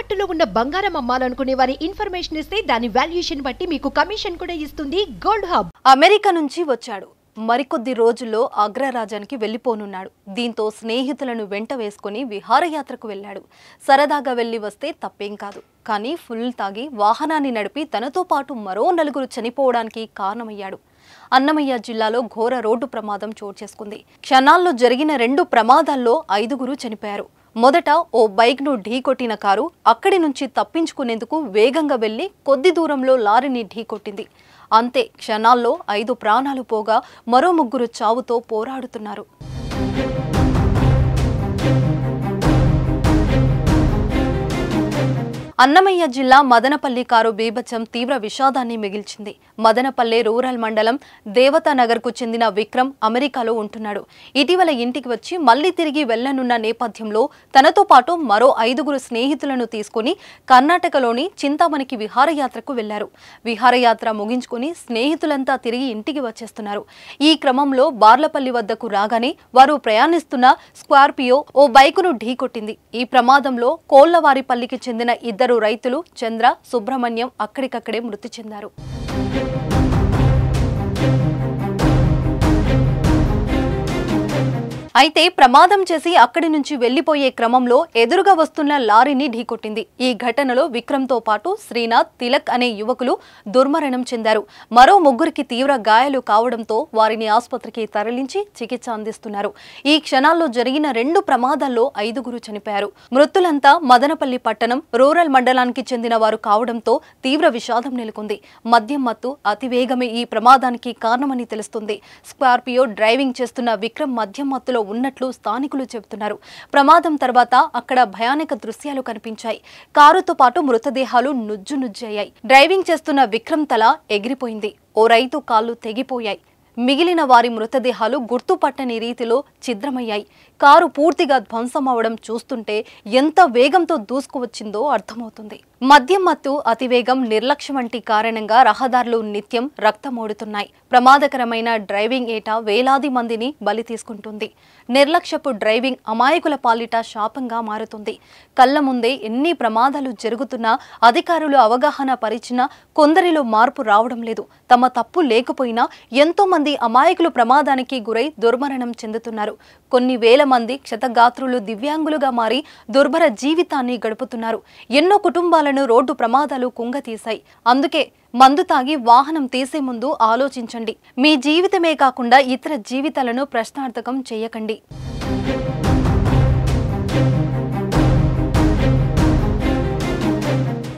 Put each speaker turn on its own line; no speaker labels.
తాకట్టులో ఉన్న బంగారం అమ్మాలనుకునే వారి ఇన్ఫర్మేషన్ ఇస్తే దాని వాల్యుయేషన్ బట్టి మీకు కమిషన్ కూడా ఇస్తుంది గోల్డ్ హబ్ అమెరికా నుంచి వచ్చాడు మరికొద్ది రోజుల్లో రాజానికి వెళ్ళిపోనున్నాడు దీంతో స్నేహితులను వెంట వేసుకుని విహారయాత్రకు వెళ్ళాడు సరదాగా వెళ్ళి వస్తే తప్పేం కాదు కానీ ఫుల్ తాగి వాహనాన్ని నడిపి తనతో పాటు మరో నలుగురు చనిపోవడానికి కారణమయ్యాడు అన్నమయ్య జిల్లాలో ఘోర రోడ్డు ప్రమాదం చోటు చేసుకుంది క్షణాల్లో జరిగిన రెండు ప్రమాదాల్లో ఐదుగురు చనిపోయారు మొదట ఓ బైక్ను ఢీకొట్టిన కారు అక్కడి నుంచి తప్పించుకునేందుకు వేగంగా వెళ్లి కొద్ది దూరంలో లారీని ఢీకొట్టింది అంతే క్షణాల్లో ఐదు ప్రాణాలు పోగా మరో ముగ్గురు చావుతో పోరాడుతున్నారు అన్నమయ్య జిల్లా మదనపల్లి కారు బీభత్సం తీవ్ర విషాదాన్ని మిగిల్చింది మదనపల్లె రూరల్ మండలం దేవతానగర్కు చెందిన విక్రమ్ అమెరికాలో ఉంటున్నాడు ఇటీవల ఇంటికి వచ్చి మళ్లీ తిరిగి వెళ్లనున్న నేపథ్యంలో తనతో పాటు మరో ఐదుగురు స్నేహితులను తీసుకుని కర్ణాటకలోని చింతామణికి విహారయాత్రకు వెళ్లారు విహారయాత్ర ముగించుకుని స్నేహితులంతా తిరిగి ఇంటికి వచ్చేస్తున్నారు ఈ క్రమంలో బార్లపల్లి వద్దకు రాగానే వారు ప్రయాణిస్తున్న స్కార్పియో ఓ బైకును ఢీకొట్టింది ఈ ప్రమాదంలో కోళ్లవారిపల్లికి చెందిన ఇద్దరు ఇద్దరు రైతులు చంద్ర సుబ్రహ్మణ్యం అక్కడికక్కడే మృతి చెందారు అయితే ప్రమాదం చేసి అక్కడి నుంచి వెళ్లిపోయే క్రమంలో ఎదురుగా వస్తున్న లారీని ఢీకొట్టింది ఈ ఘటనలో విక్రమ్తో పాటు శ్రీనాథ్ తిలక్ అనే యువకులు దుర్మరణం చెందారు మరో ముగ్గురికి తీవ్ర గాయాలు కావడంతో వారిని ఆసుపత్రికి తరలించి చికిత్స అందిస్తున్నారు ఈ క్షణాల్లో జరిగిన రెండు ప్రమాదాల్లో ఐదుగురు చనిపోయారు మృతులంతా మదనపల్లి పట్టణం రూరల్ మండలానికి చెందిన వారు కావడంతో తీవ్ర విషాదం నెలకొంది మద్యం మత్తు అతివేగమే ఈ ప్రమాదానికి కారణమని తెలుస్తుంది స్కార్పియో డ్రైవింగ్ చేస్తున్న విక్రమ్ మద్యం మత్తులో ఉన్నట్లు స్థానికులు చెబుతున్నారు ప్రమాదం తర్వాత అక్కడ భయానక దృశ్యాలు కనిపించాయి కారుతో పాటు మృతదేహాలు నుజ్జు నుజ్జయ్యాయి డ్రైవింగ్ చేస్తున్న విక్రమ్ తల ఎగిరిపోయింది ఓ రైతు కాళ్ళు తెగిపోయాయి మిగిలిన వారి మృతదేహాలు గుర్తుపట్టని రీతిలో ఛిద్రమయ్యాయి కారు పూర్తిగా ధ్వంసమవడం చూస్తుంటే ఎంత వేగంతో దూసుకువచ్చిందో అర్థమవుతుంది మద్యం మత్తు అతివేగం నిర్లక్ష్యం వంటి కారణంగా రహదారులు నిత్యం రక్తమోడుతున్నాయి ప్రమాదకరమైన డ్రైవింగ్ ఏటా వేలాది మందిని బలి తీసుకుంటుంది నిర్లక్ష్యపు డ్రైవింగ్ అమాయకుల పాలిట శాపంగా మారుతుంది కళ్ళ ముందే ఎన్ని ప్రమాదాలు జరుగుతున్నా అధికారులు అవగాహన పరిచినా కొందరిలో మార్పు రావడం లేదు తమ తప్పు లేకపోయినా ఎంతో మంది అమాయకులు ప్రమాదానికి గురై దుర్మరణం చెందుతున్నారు కొన్ని వేల మంది క్షతగాత్రులు దివ్యాంగులుగా మారి దుర్భర జీవితాన్ని గడుపుతున్నారు ఎన్నో కుటుంబాలను రోడ్డు ప్రమాదాలు కుంగతీశాయి అందుకే మందు తాగి వాహనం తీసే ముందు ఆలోచించండి మీ జీవితమే కాకుండా ఇతర జీవితాలను ప్రశ్నార్థకం చేయకండి